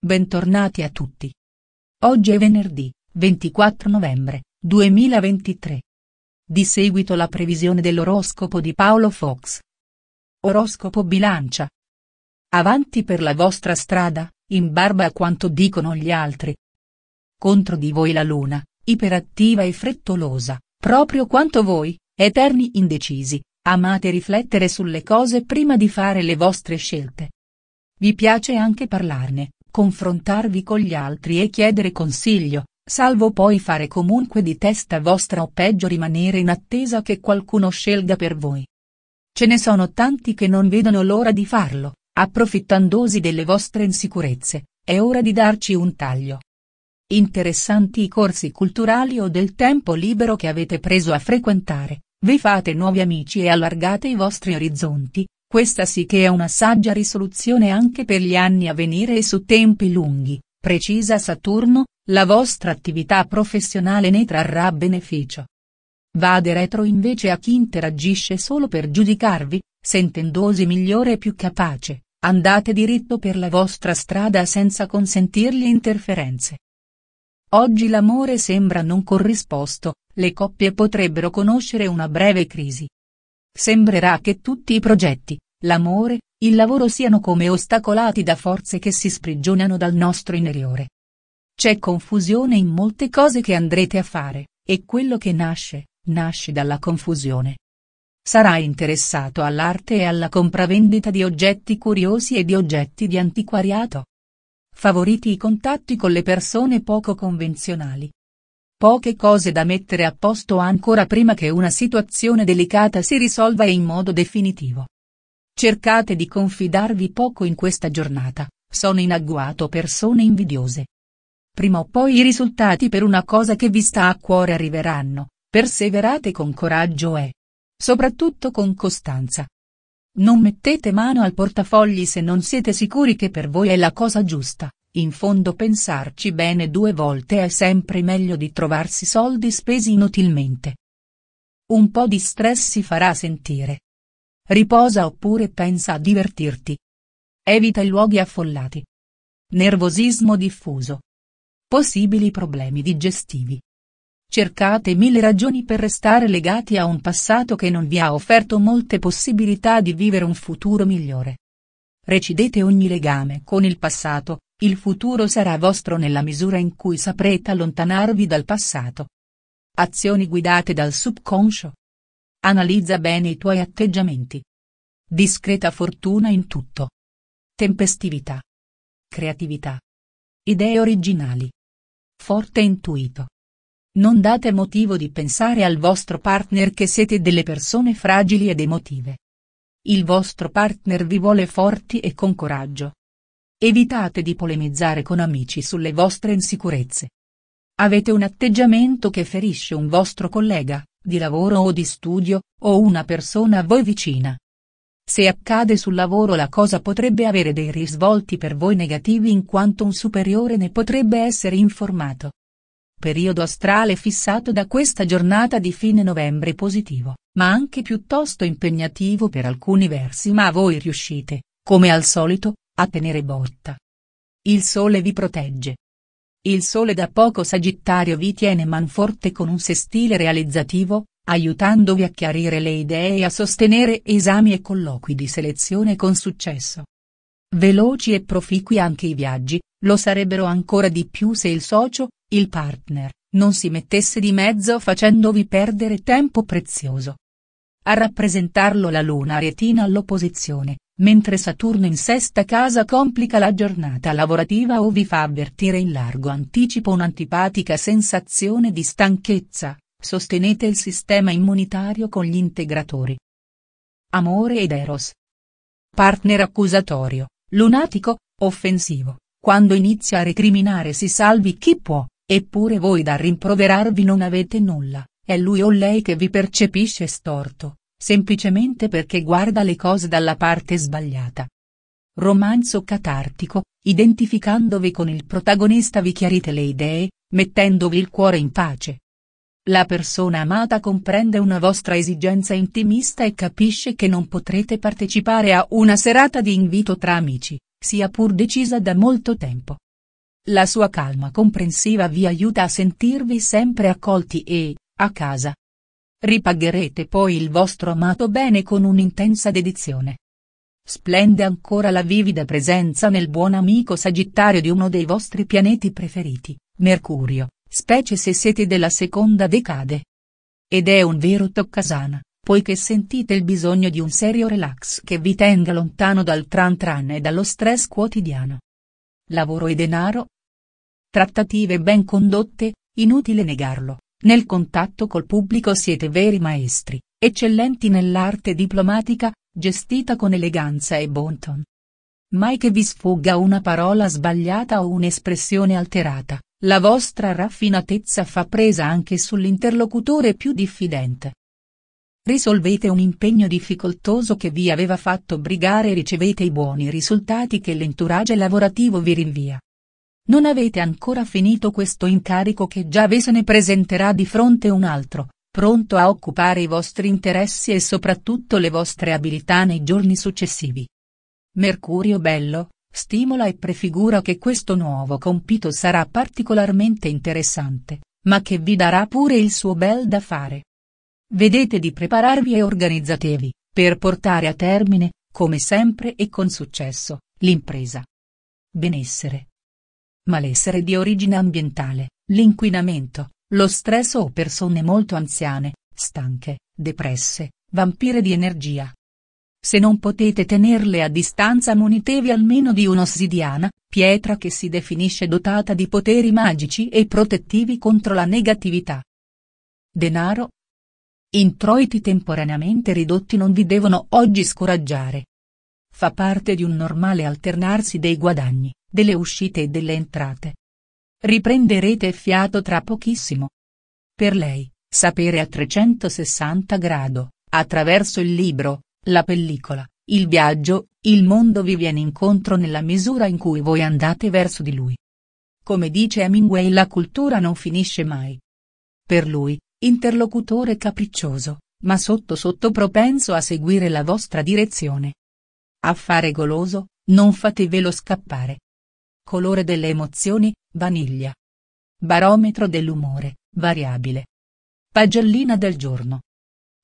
Bentornati a tutti. Oggi è venerdì, 24 novembre, 2023. Di seguito la previsione dell'oroscopo di Paolo Fox. Oroscopo bilancia. Avanti per la vostra strada, in barba a quanto dicono gli altri. Contro di voi la luna, iperattiva e frettolosa, proprio quanto voi, eterni indecisi, amate riflettere sulle cose prima di fare le vostre scelte. Vi piace anche parlarne, confrontarvi con gli altri e chiedere consiglio, salvo poi fare comunque di testa vostra o peggio rimanere in attesa che qualcuno scelga per voi. Ce ne sono tanti che non vedono l'ora di farlo, approfittandosi delle vostre insicurezze, è ora di darci un taglio. Interessanti i corsi culturali o del tempo libero che avete preso a frequentare, vi fate nuovi amici e allargate i vostri orizzonti, questa sì che è una saggia risoluzione anche per gli anni a venire e su tempi lunghi, precisa Saturno, la vostra attività professionale ne trarrà beneficio. Vade retro invece a chi interagisce solo per giudicarvi, sentendosi migliore e più capace, andate diritto per la vostra strada senza consentirgli interferenze. Oggi l'amore sembra non corrisposto, le coppie potrebbero conoscere una breve crisi, Sembrerà che tutti i progetti, l'amore, il lavoro siano come ostacolati da forze che si sprigionano dal nostro interiore. C'è confusione in molte cose che andrete a fare, e quello che nasce, nasce dalla confusione. Sarai interessato all'arte e alla compravendita di oggetti curiosi e di oggetti di antiquariato. Favoriti i contatti con le persone poco convenzionali, Poche cose da mettere a posto ancora prima che una situazione delicata si risolva in modo definitivo. Cercate di confidarvi poco in questa giornata, sono in agguato persone invidiose. Prima o poi i risultati per una cosa che vi sta a cuore arriveranno, perseverate con coraggio e, soprattutto con costanza. Non mettete mano al portafogli se non siete sicuri che per voi è la cosa giusta. In fondo pensarci bene due volte è sempre meglio di trovarsi soldi spesi inutilmente. Un po' di stress si farà sentire. Riposa oppure pensa a divertirti. Evita i luoghi affollati. Nervosismo diffuso. Possibili problemi digestivi. Cercate mille ragioni per restare legati a un passato che non vi ha offerto molte possibilità di vivere un futuro migliore. Recidete ogni legame con il passato, il futuro sarà vostro nella misura in cui saprete allontanarvi dal passato. Azioni guidate dal subconscio. Analizza bene i tuoi atteggiamenti. Discreta fortuna in tutto. Tempestività. Creatività. Idee originali. Forte intuito. Non date motivo di pensare al vostro partner che siete delle persone fragili ed emotive. Il vostro partner vi vuole forti e con coraggio. Evitate di polemizzare con amici sulle vostre insicurezze. Avete un atteggiamento che ferisce un vostro collega, di lavoro o di studio, o una persona a voi vicina. Se accade sul lavoro la cosa potrebbe avere dei risvolti per voi negativi in quanto un superiore ne potrebbe essere informato. Periodo astrale fissato da questa giornata di fine novembre positivo, ma anche piuttosto impegnativo per alcuni versi ma voi riuscite, come al solito, a tenere botta. Il sole vi protegge. Il sole da poco Sagittario vi tiene manforte con un sestile realizzativo, aiutandovi a chiarire le idee e a sostenere esami e colloqui di selezione con successo. Veloci e proficui anche i viaggi, lo sarebbero ancora di più se il socio, il partner, non si mettesse di mezzo facendovi perdere tempo prezioso. A rappresentarlo la luna retina all'opposizione, Mentre Saturno in sesta casa complica la giornata lavorativa o vi fa avvertire in largo anticipo un'antipatica sensazione di stanchezza, sostenete il sistema immunitario con gli integratori. Amore ed Eros. Partner accusatorio, lunatico, offensivo, quando inizia a recriminare si salvi chi può, eppure voi da rimproverarvi non avete nulla, è lui o lei che vi percepisce storto, semplicemente perché guarda le cose dalla parte sbagliata. Romanzo catartico, identificandovi con il protagonista vi chiarite le idee, mettendovi il cuore in pace. La persona amata comprende una vostra esigenza intimista e capisce che non potrete partecipare a una serata di invito tra amici, sia pur decisa da molto tempo. La sua calma comprensiva vi aiuta a sentirvi sempre accolti e, a casa, Ripagherete poi il vostro amato bene con un'intensa dedizione. Splende ancora la vivida presenza nel buon amico sagittario di uno dei vostri pianeti preferiti, Mercurio, specie se siete della seconda decade. Ed è un vero toccasana, poiché sentite il bisogno di un serio relax che vi tenga lontano dal tran tran e dallo stress quotidiano. Lavoro e denaro? Trattative ben condotte, inutile negarlo nel contatto col pubblico siete veri maestri, eccellenti nell'arte diplomatica, gestita con eleganza e bonton. Mai che vi sfugga una parola sbagliata o un'espressione alterata, la vostra raffinatezza fa presa anche sull'interlocutore più diffidente. Risolvete un impegno difficoltoso che vi aveva fatto brigare e ricevete i buoni risultati che l'entourage lavorativo vi rinvia. Non avete ancora finito questo incarico che già ve se ne presenterà di fronte un altro, pronto a occupare i vostri interessi e soprattutto le vostre abilità nei giorni successivi. Mercurio Bello, stimola e prefigura che questo nuovo compito sarà particolarmente interessante, ma che vi darà pure il suo bel da fare. Vedete di prepararvi e organizzatevi, per portare a termine, come sempre e con successo, l'impresa. Benessere malessere di origine ambientale, l'inquinamento, lo stress o persone molto anziane, stanche, depresse, vampire di energia. Se non potete tenerle a distanza munitevi almeno di un'ossidiana, pietra che si definisce dotata di poteri magici e protettivi contro la negatività. Denaro. Introiti temporaneamente ridotti non vi devono oggi scoraggiare. Fa parte di un normale alternarsi dei guadagni, delle uscite e delle entrate. Riprenderete fiato tra pochissimo. Per lei, sapere a 360 grado, attraverso il libro, la pellicola, il viaggio, il mondo vi viene incontro nella misura in cui voi andate verso di lui. Come dice Hemingway la cultura non finisce mai. Per lui, interlocutore capriccioso, ma sotto sotto propenso a seguire la vostra direzione. Affare goloso, non fatevelo scappare colore delle emozioni, vaniglia. Barometro dell'umore, variabile. Pagellina del giorno.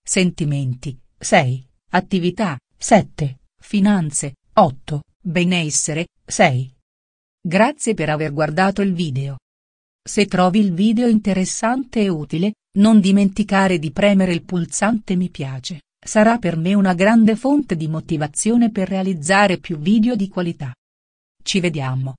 Sentimenti, 6. Attività, 7. Finanze, 8. Benessere, 6. Grazie per aver guardato il video. Se trovi il video interessante e utile, non dimenticare di premere il pulsante mi piace, sarà per me una grande fonte di motivazione per realizzare più video di qualità. Ci vediamo.